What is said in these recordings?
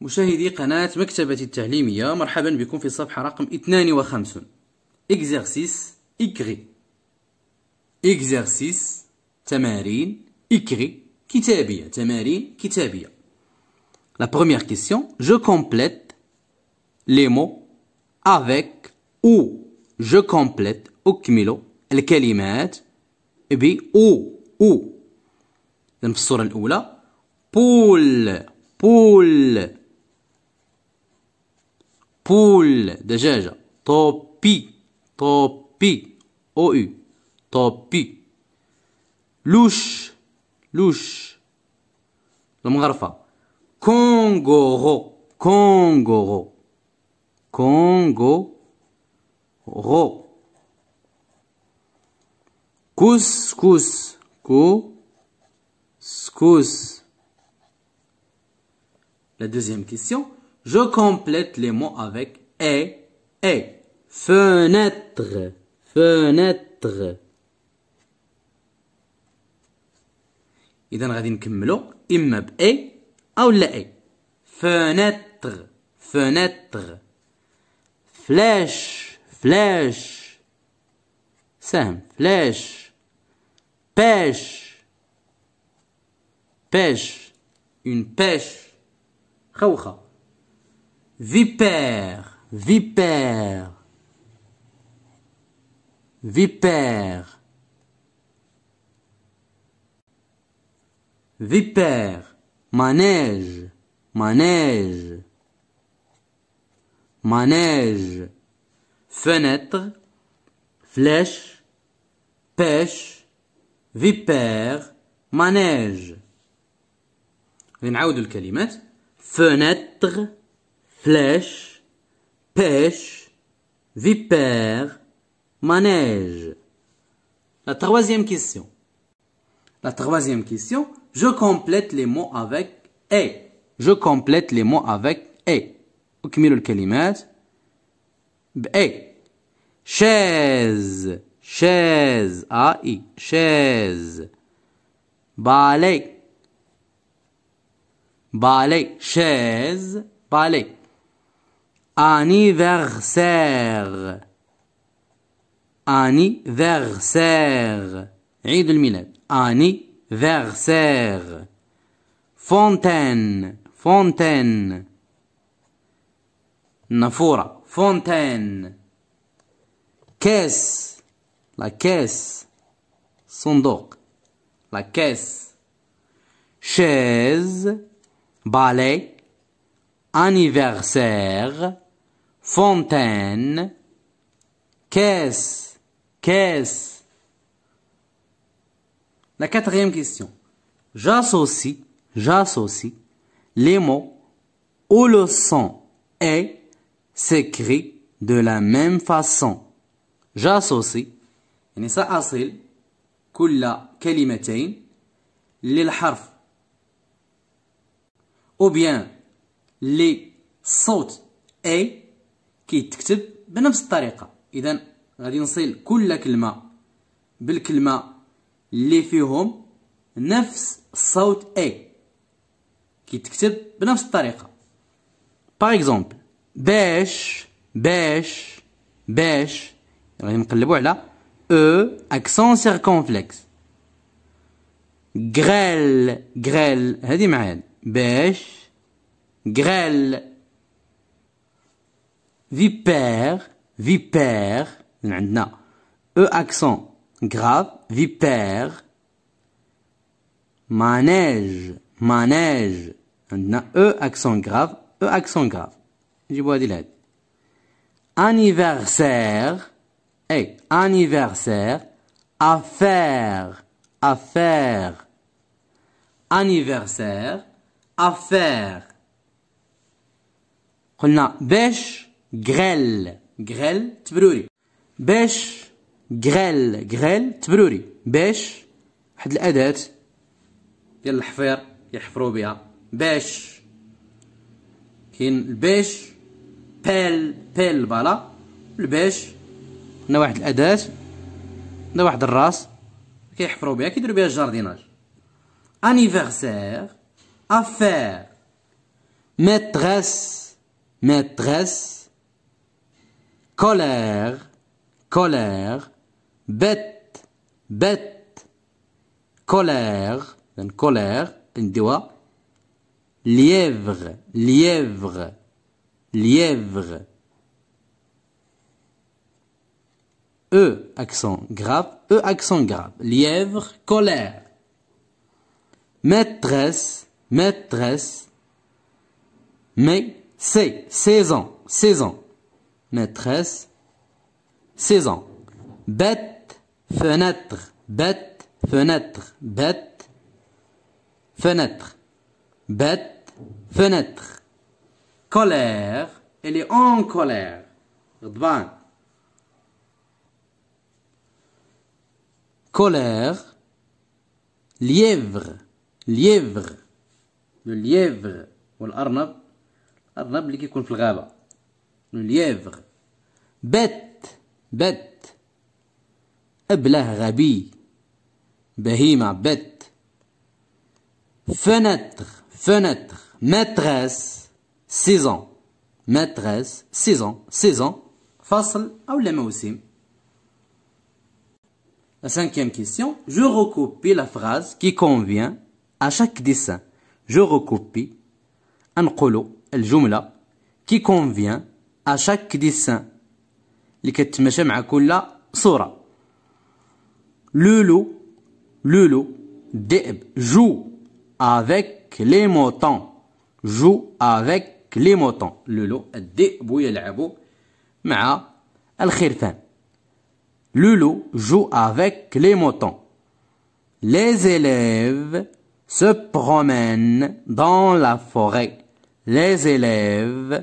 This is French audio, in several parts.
مشاهدي قناة مكتبة التعليمية مرحبا بكم في صفحة رقم 52 إكزرسيس إكري إكزرسيس تمارين إكري كتابية تمارين كتابية لا بروميير كيسيون جو كومبليت لي مو افيك او جو كومبليت اكملو الكلمات ب أو أو في الصورة الأولى بول بول poule, déjà, topi, topi, OU, topi, louche, louche, l'homme congo, ro, couscous, cous, La deuxième question. Je complète les mots avec et et fenêtre fenêtre. Et Il E, fenêtre fenêtre flèche flèche سهم flèche pêche pêche une pêche خوخه Vipère, vipère, vipère, vipère, manège, manège, manège, fenêtre, flèche, pêche, vipère, manège. fenêtre flèche, pêche, vipère, manège. La troisième question. La troisième question, je complète les mots avec et. Je complète les mots avec et. le kalimat. Et ». chaise chaise A I chaise balai balai chaise balai anniversaire anniversaire عيد الميلاد anniversaire fontaine fontaine نافورة fontaine كاس لا كاس صندوق لا كاس chaise balai anniversaire fontaine, caisse, caisse. La quatrième question. J'associe, j'associe les mots où le son est s'écrit de la même façon. J'associe. ça سأصل كل كلمتين للحرف ou bien les صوت et كيتكتب بنفس الطريقه اذا غادي نصل كل كلمه بالكلمه اللي فيهم نفس الصوت اي كيتكتب بنفس الطريقه باغ اكزومبل باش باش باش غادي نقلبو على او اكسون سيركونفليكس غريل غريل هادي معايا باش غريل vipère, vipère, E accent grave, vipère, manège, manège, E accent grave, E accent grave. Anniversaire, hey, anniversaire, affaire, affaire. Anniversaire, affaire. On a bêche, غال غال تبروري باش غال غال تبروري باش واحد الأداة ديال الحفير يحفروا بها باش كاين الباش بال بال بالا الباش هنا واحد الأداة هنا واحد الراس كيحفروا بها كيديروا بها الجارديناج انيفرسير افير ماتريس ماتريس colère, colère, bête, bête, colère, une colère, une lièvre, lièvre, lièvre. E accent grave, E accent grave, lièvre, colère. Maîtresse, maîtresse, mais c'est, saison, saison maîtresse. saison Bête, fenêtre, bête, fenêtre, bête, fenêtre, bête, fenêtre. Colère, elle est en colère. Colère, lièvre, lièvre, le lièvre, ou l'arnab, l'arnab le lièvre. Bête, bête, abla, غبي bête, bête. fenêtre fenêtre maîtresse saison maîtresse saison saison ou les موسم La cinquième question, je recopie la phrase qui convient à chaque dessin. Je recopie un jumla qui convient à chaque dessin Lulu, Lulu, joue avec les moutons. Joue avec les moutons. Lulu, Dab, lulu joue avec les moutons. Les élèves se promènent dans la forêt. Les élèves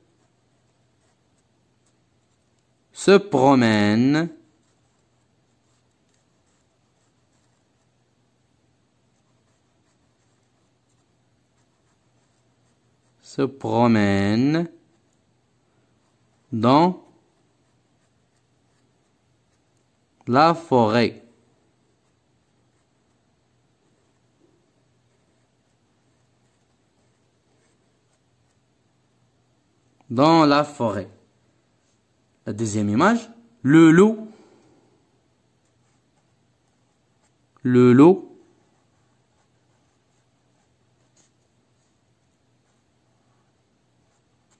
se promène se promène dans la forêt. Dans la forêt la deuxième image, le lot, le lot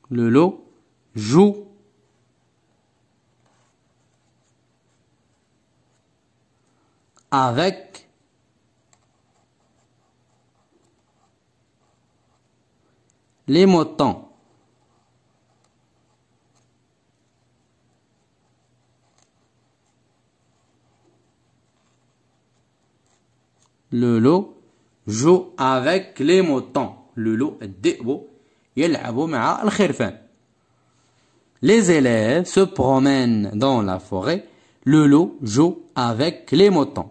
le lot joue avec les montants le lot joue avec les moutons. Le lot, الذئب il مع الخرفان. Les élèves se promènent dans la forêt. Le lot joue avec les moutons.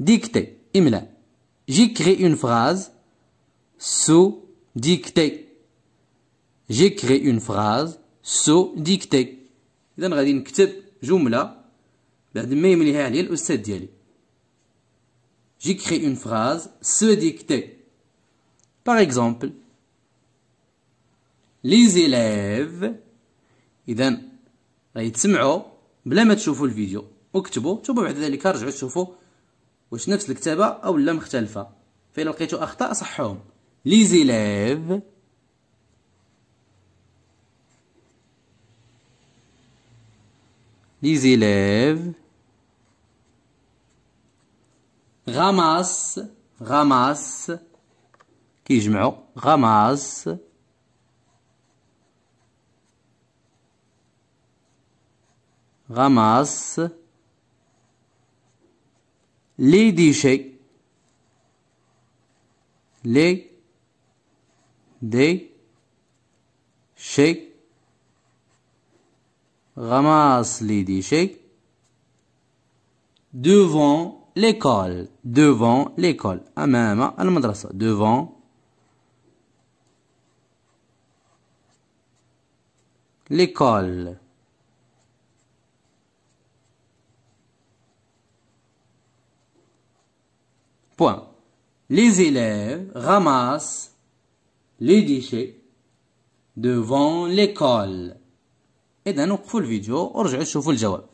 Dictée, imla. J'écris une phrase sous dictée. J'écris une phrase sous dictée. إذا غادي نكتب جملة بعد ما يمليها عليا الأستاذ j'écris une phrase se dicter. Par exemple, les élèves, إذن élèves بلا ما تشوفوا الفيديو بعد ذلك رجعوا تشوفوا واش نفس ramasse, ramasse, qui j'me ramasse, ramasse, les déchets, les déchets, ramasse les déchets devant l'école. Devant l'école. Amama ah, al-madrasa. Devant l'école. Point. Les élèves ramassent les déchets devant l'école. Et vidéo, on الفيديو sur le الجواب